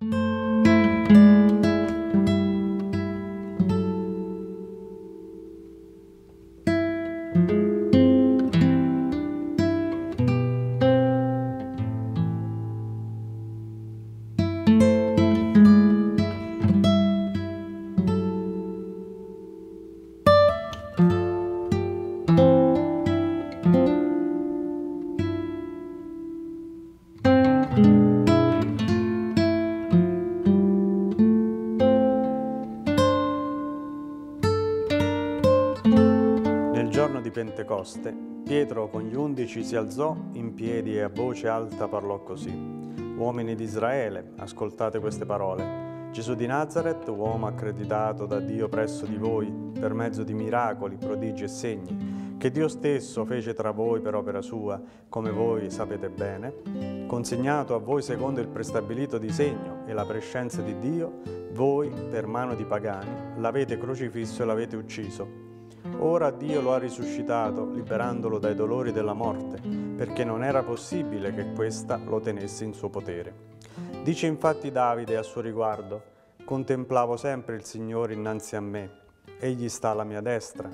Thank you. Pentecoste, Pietro con gli undici si alzò in piedi e a voce alta parlò così. Uomini di Israele, ascoltate queste parole. Gesù di Nazareth, uomo accreditato da Dio presso di voi per mezzo di miracoli, prodigi e segni, che Dio stesso fece tra voi per opera sua, come voi sapete bene, consegnato a voi secondo il prestabilito disegno e la prescenza di Dio, voi, per mano di pagani, l'avete crocifisso e l'avete ucciso Ora Dio lo ha risuscitato, liberandolo dai dolori della morte, perché non era possibile che questa lo tenesse in suo potere. Dice infatti Davide a suo riguardo, contemplavo sempre il Signore innanzi a me, egli sta alla mia destra,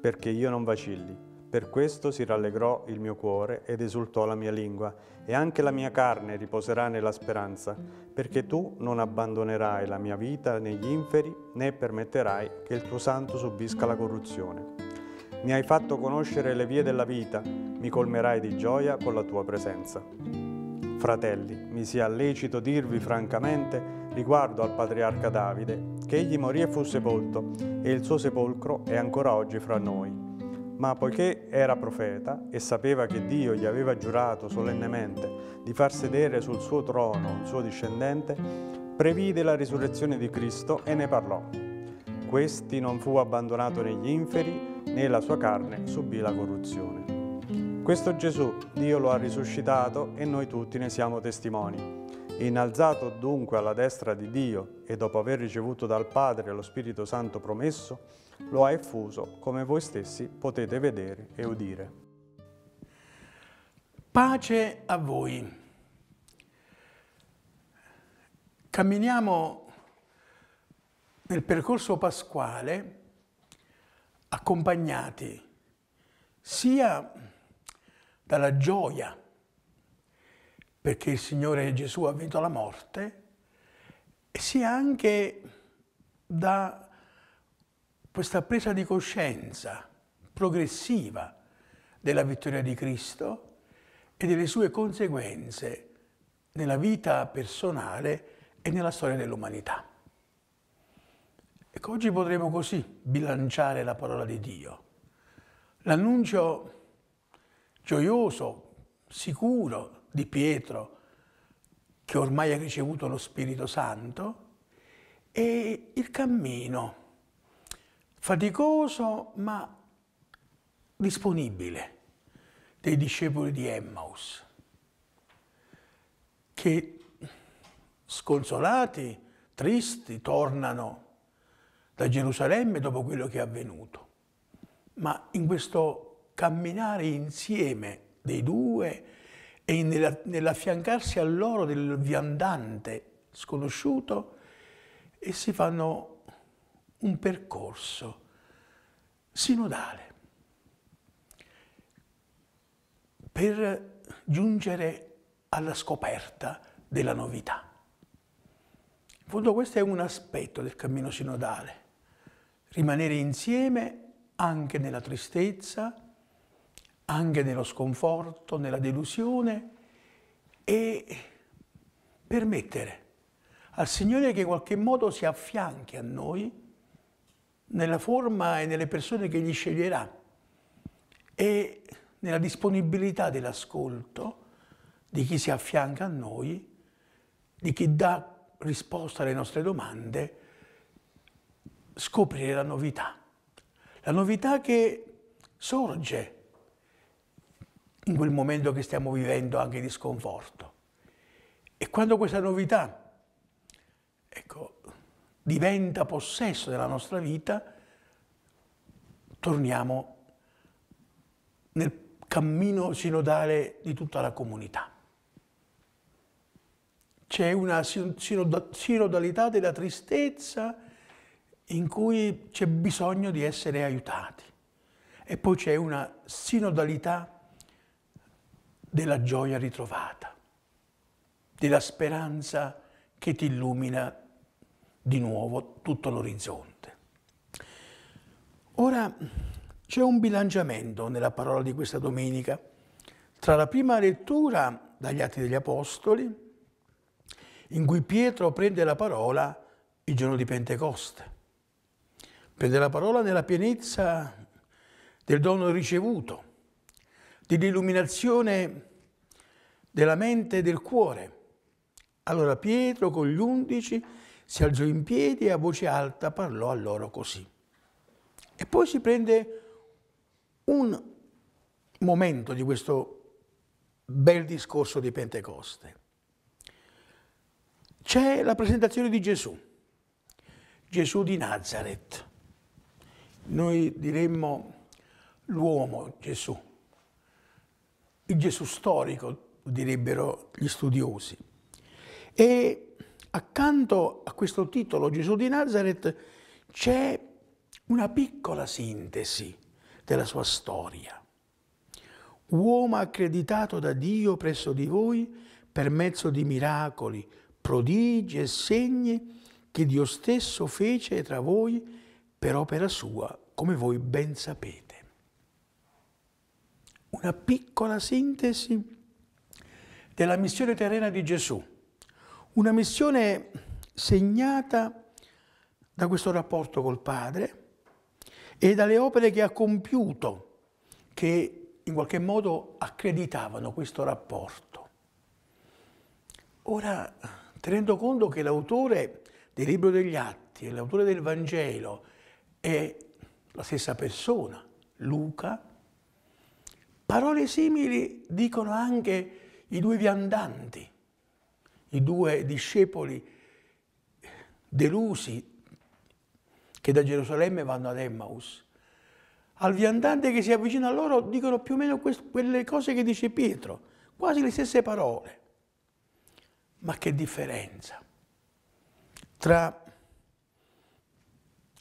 perché io non vacilli. Per questo si rallegrò il mio cuore ed esultò la mia lingua, e anche la mia carne riposerà nella speranza, perché tu non abbandonerai la mia vita negli inferi, né permetterai che il tuo santo subisca la corruzione. Mi hai fatto conoscere le vie della vita, mi colmerai di gioia con la tua presenza. Fratelli, mi sia lecito dirvi francamente riguardo al patriarca Davide, che egli morì e fu sepolto, e il suo sepolcro è ancora oggi fra noi ma poiché era profeta e sapeva che Dio gli aveva giurato solennemente di far sedere sul suo trono il suo discendente, previde la risurrezione di Cristo e ne parlò. Questi non fu abbandonato negli inferi, né la sua carne subì la corruzione. Questo Gesù Dio lo ha risuscitato e noi tutti ne siamo testimoni. Innalzato dunque alla destra di Dio e dopo aver ricevuto dal Padre lo Spirito Santo promesso, lo ha effuso, come voi stessi potete vedere e udire. Pace a voi. Camminiamo nel percorso pasquale accompagnati sia dalla gioia perché il Signore Gesù ha vinto la morte, sia anche da questa presa di coscienza progressiva della vittoria di Cristo e delle sue conseguenze nella vita personale e nella storia dell'umanità. Ecco, oggi potremo così bilanciare la parola di Dio. L'annuncio gioioso, sicuro, di Pietro, che ormai ha ricevuto lo Spirito Santo, e il cammino faticoso ma disponibile dei discepoli di Emmaus, che sconsolati, tristi, tornano da Gerusalemme dopo quello che è avvenuto. Ma in questo camminare insieme dei due, e nell'affiancarsi a loro del viandante sconosciuto, essi fanno un percorso sinodale per giungere alla scoperta della novità. In fondo questo è un aspetto del cammino sinodale, rimanere insieme anche nella tristezza, anche nello sconforto, nella delusione e permettere al Signore che in qualche modo si affianchi a noi nella forma e nelle persone che gli sceglierà e nella disponibilità dell'ascolto di chi si affianca a noi, di chi dà risposta alle nostre domande, scoprire la novità. La novità che sorge in quel momento che stiamo vivendo anche di sconforto. E quando questa novità ecco, diventa possesso della nostra vita, torniamo nel cammino sinodale di tutta la comunità. C'è una sinodalità della tristezza in cui c'è bisogno di essere aiutati e poi c'è una sinodalità della gioia ritrovata, della speranza che ti illumina di nuovo tutto l'orizzonte. Ora c'è un bilanciamento nella parola di questa domenica tra la prima lettura dagli Atti degli Apostoli, in cui Pietro prende la parola il giorno di Pentecoste, prende la parola nella pienezza del dono ricevuto, dell'illuminazione della mente e del cuore. Allora Pietro con gli undici si alzò in piedi e a voce alta parlò a loro così. E poi si prende un momento di questo bel discorso di Pentecoste. C'è la presentazione di Gesù, Gesù di Nazareth. Noi diremmo l'uomo Gesù, il Gesù storico, direbbero gli studiosi. E accanto a questo titolo Gesù di Nazareth c'è una piccola sintesi della sua storia. Uomo accreditato da Dio presso di voi per mezzo di miracoli, prodigi e segni che Dio stesso fece tra voi per opera sua, come voi ben sapete una piccola sintesi della missione terrena di Gesù, una missione segnata da questo rapporto col Padre e dalle opere che ha compiuto, che in qualche modo accreditavano questo rapporto. Ora, tenendo conto che l'autore del libro degli atti e l'autore del Vangelo è la stessa persona, Luca, Parole simili dicono anche i due viandanti, i due discepoli delusi che da Gerusalemme vanno ad Emmaus. Al viandante che si avvicina a loro dicono più o meno quelle cose che dice Pietro, quasi le stesse parole. Ma che differenza tra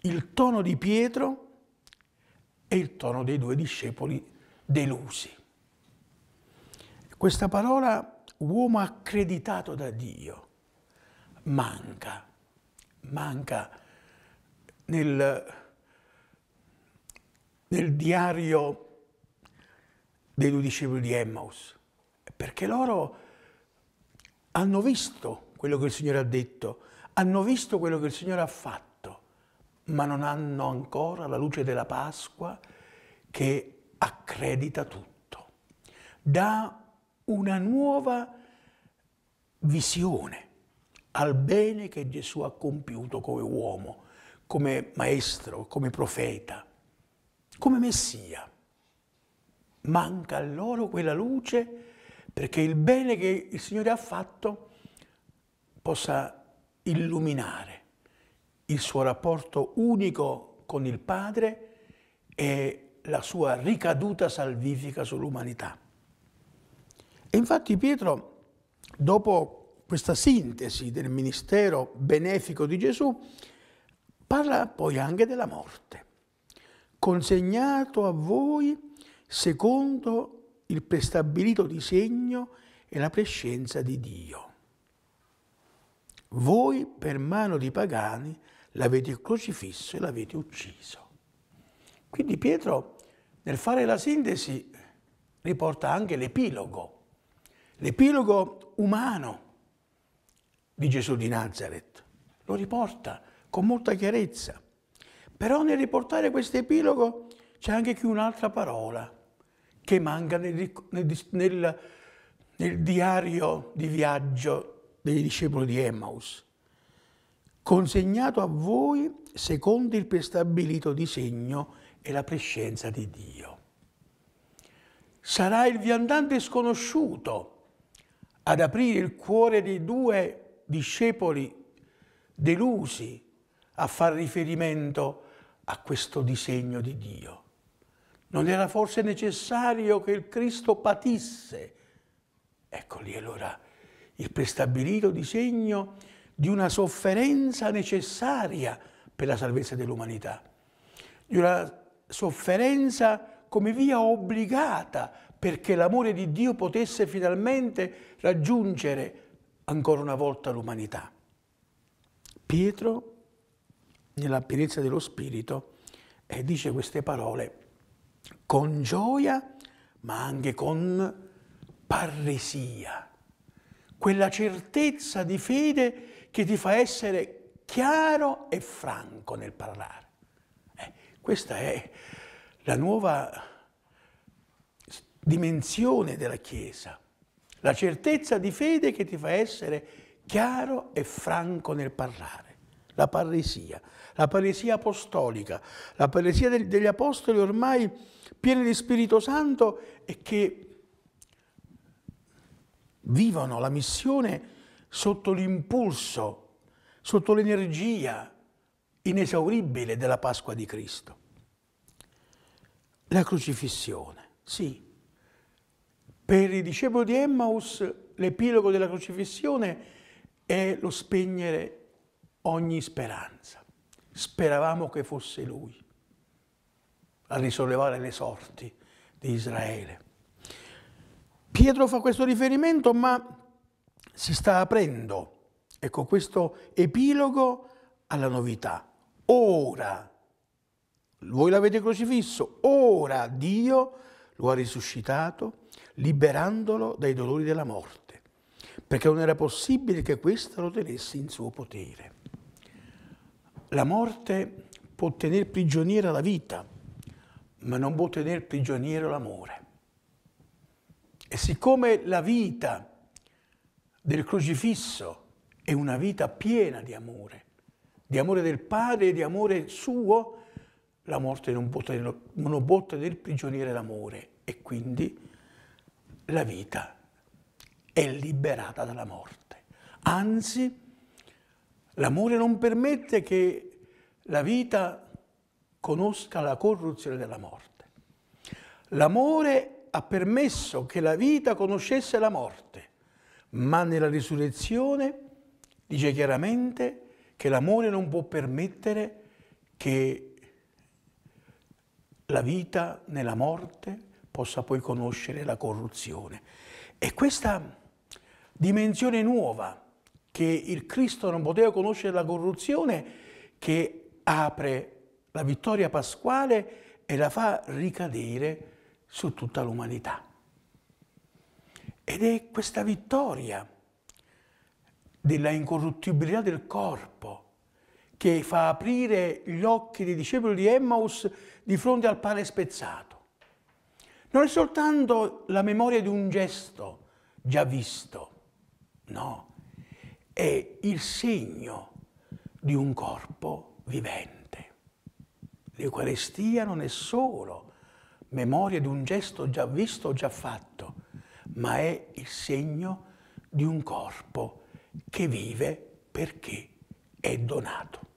il tono di Pietro e il tono dei due discepoli delusi. Questa parola uomo accreditato da Dio manca, manca nel, nel diario dei due discepoli di Emmaus, perché loro hanno visto quello che il Signore ha detto, hanno visto quello che il Signore ha fatto, ma non hanno ancora la luce della Pasqua che accredita tutto, dà una nuova visione al bene che Gesù ha compiuto come uomo, come maestro, come profeta, come Messia. Manca a loro quella luce perché il bene che il Signore ha fatto possa illuminare il suo rapporto unico con il Padre e la sua ricaduta salvifica sull'umanità. E infatti Pietro, dopo questa sintesi del ministero benefico di Gesù, parla poi anche della morte. Consegnato a voi secondo il prestabilito disegno e la prescienza di Dio. Voi per mano di pagani l'avete crocifisso e l'avete ucciso. Quindi Pietro nel fare la sintesi riporta anche l'epilogo, l'epilogo umano di Gesù di Nazareth. Lo riporta con molta chiarezza. Però nel riportare questo epilogo c'è anche qui un'altra parola che manca nel, nel, nel, nel diario di viaggio dei discepoli di Emmaus. Consegnato a voi secondo il prestabilito disegno e la prescienza di Dio. Sarà il viandante sconosciuto ad aprire il cuore dei due discepoli delusi a far riferimento a questo disegno di Dio. Non era forse necessario che il Cristo patisse? Ecco lì allora il prestabilito disegno di una sofferenza necessaria per la salvezza dell'umanità, di una sofferenza come via obbligata perché l'amore di Dio potesse finalmente raggiungere ancora una volta l'umanità. Pietro, nella pienezza dello Spirito, eh, dice queste parole con gioia, ma anche con parresia, quella certezza di fede che ti fa essere chiaro e franco nel parlare. Questa è la nuova dimensione della Chiesa, la certezza di fede che ti fa essere chiaro e franco nel parlare. La parresia, la parresia apostolica, la parresia degli apostoli ormai pieni di Spirito Santo e che vivono la missione sotto l'impulso, sotto l'energia, inesauribile della Pasqua di Cristo. La crocifissione, sì. Per il discepolo di Emmaus l'epilogo della crocifissione è lo spegnere ogni speranza. Speravamo che fosse Lui a risollevare le sorti di Israele. Pietro fa questo riferimento, ma si sta aprendo, ecco, questo epilogo alla novità ora, voi l'avete crocifisso, ora Dio lo ha risuscitato liberandolo dai dolori della morte, perché non era possibile che questa lo tenesse in suo potere. La morte può tenere prigioniera la vita, ma non può tenere prigioniero l'amore. E siccome la vita del crocifisso è una vita piena di amore, di amore del padre, di amore suo, la morte non botta del prigioniere l'amore e quindi la vita è liberata dalla morte. Anzi, l'amore non permette che la vita conosca la corruzione della morte. L'amore ha permesso che la vita conoscesse la morte, ma nella risurrezione dice chiaramente che l'amore non può permettere che la vita nella morte possa poi conoscere la corruzione. E questa dimensione nuova che il Cristo non poteva conoscere la corruzione, che apre la vittoria pasquale e la fa ricadere su tutta l'umanità. Ed è questa vittoria della incorruttibilità del corpo, che fa aprire gli occhi dei discepoli di Emmaus di fronte al pane spezzato. Non è soltanto la memoria di un gesto già visto, no, è il segno di un corpo vivente. L'Eucarestia non è solo memoria di un gesto già visto, o già fatto, ma è il segno di un corpo vivente che vive perché è donato.